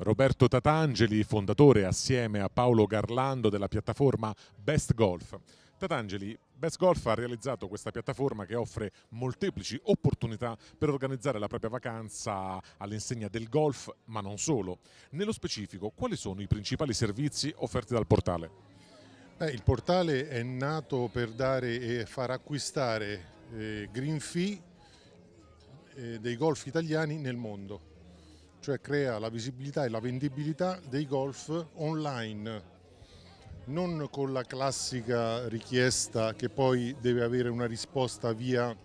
Roberto Tatangeli, fondatore assieme a Paolo Garlando della piattaforma Best Golf. Tatangeli, Best Golf ha realizzato questa piattaforma che offre molteplici opportunità per organizzare la propria vacanza all'insegna del golf, ma non solo. Nello specifico, quali sono i principali servizi offerti dal portale? Beh, il portale è nato per dare e far acquistare eh, green fee eh, dei golf italiani nel mondo cioè crea la visibilità e la vendibilità dei golf online, non con la classica richiesta che poi deve avere una risposta via,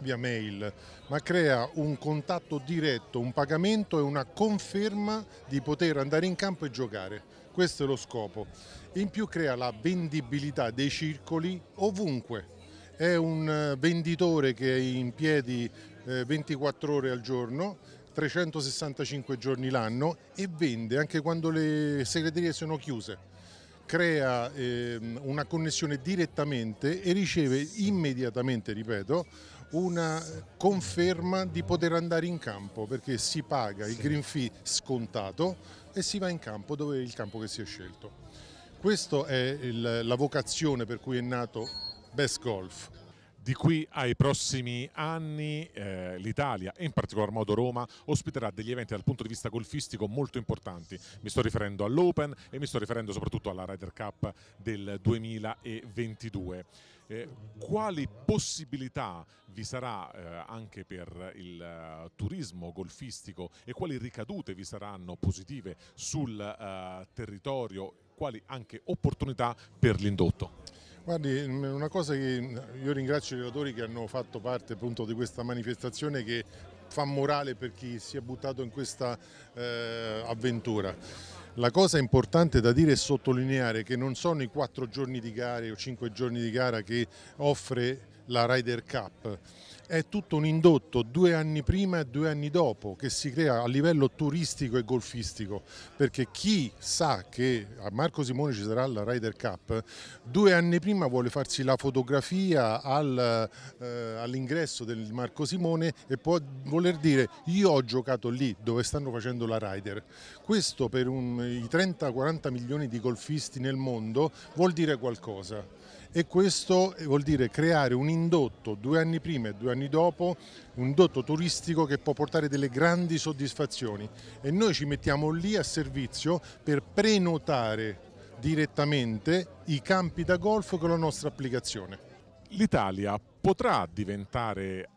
via mail, ma crea un contatto diretto, un pagamento e una conferma di poter andare in campo e giocare. Questo è lo scopo. In più crea la vendibilità dei circoli ovunque. È un eh, venditore che è in piedi 24 eh, ore al giorno 365 giorni l'anno e vende anche quando le segreterie sono chiuse crea ehm, una connessione direttamente e riceve immediatamente, ripeto, una conferma di poter andare in campo perché si paga il green fee scontato e si va in campo dove è il campo che si è scelto. Questa è il, la vocazione per cui è nato Best Golf. Di qui ai prossimi anni eh, l'Italia e in particolar modo Roma ospiterà degli eventi dal punto di vista golfistico molto importanti. Mi sto riferendo all'Open e mi sto riferendo soprattutto alla Ryder Cup del 2022. Eh, quali possibilità vi sarà eh, anche per il uh, turismo golfistico e quali ricadute vi saranno positive sul uh, territorio, quali anche opportunità per l'indotto? Guardi, mm, una cosa che mm, io ringrazio i relatori che hanno fatto parte appunto di questa manifestazione che fa morale per chi si è buttato in questa eh, avventura. La cosa importante da dire e sottolineare che non sono i quattro giorni di gara o cinque giorni di gara che offre la Ryder Cup. È tutto un indotto due anni prima e due anni dopo che si crea a livello turistico e golfistico perché chi sa che a Marco Simone ci sarà la Ryder Cup due anni prima vuole farsi la fotografia al, eh, all'ingresso del Marco Simone e può voler dire io ho giocato lì dove stanno facendo la Ryder. Questo per un, i 30-40 milioni di golfisti nel mondo vuol dire qualcosa e questo vuol dire creare un indotto due anni prima e due anni dopo, un indotto turistico che può portare delle grandi soddisfazioni e noi ci mettiamo lì a servizio per prenotare direttamente i campi da golf con la nostra applicazione. L'Italia potrà diventare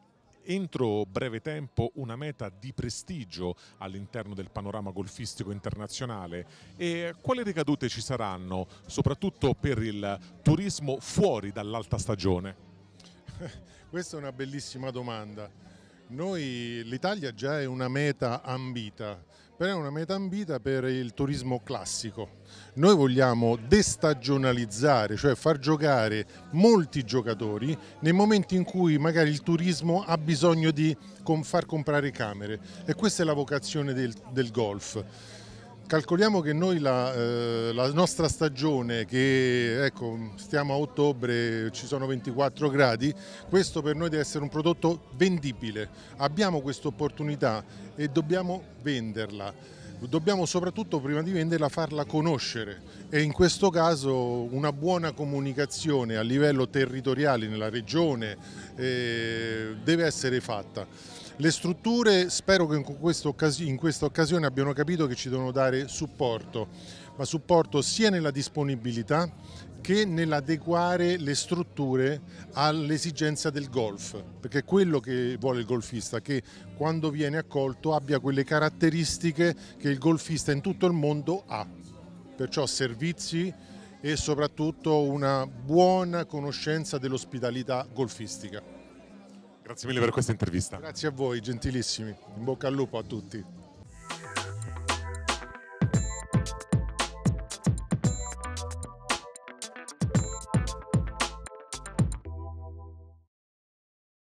entro breve tempo una meta di prestigio all'interno del panorama golfistico internazionale e quali ricadute ci saranno soprattutto per il turismo fuori dall'alta stagione? Questa è una bellissima domanda. Noi, l'Italia già è una meta ambita, però è una meta ambita per il turismo classico. Noi vogliamo destagionalizzare, cioè far giocare molti giocatori nei momenti in cui magari il turismo ha bisogno di far comprare camere e questa è la vocazione del, del golf. Calcoliamo che noi la, eh, la nostra stagione, che ecco, stiamo a ottobre, ci sono 24 gradi, questo per noi deve essere un prodotto vendibile. Abbiamo questa opportunità e dobbiamo venderla dobbiamo soprattutto prima di venderla farla conoscere e in questo caso una buona comunicazione a livello territoriale nella regione eh, deve essere fatta. Le strutture spero che in, questa occasione abbiano capito che ci devono dare supporto, ma supporto sia nella disponibilità che nell'adeguare le strutture all'esigenza del golf, perché è quello che vuole il golfista, che quando viene accolto abbia quelle caratteristiche che il golfista in tutto il mondo ha, perciò servizi e soprattutto una buona conoscenza dell'ospitalità golfistica. Grazie mille per questa intervista. Grazie a voi, gentilissimi. In bocca al lupo a tutti.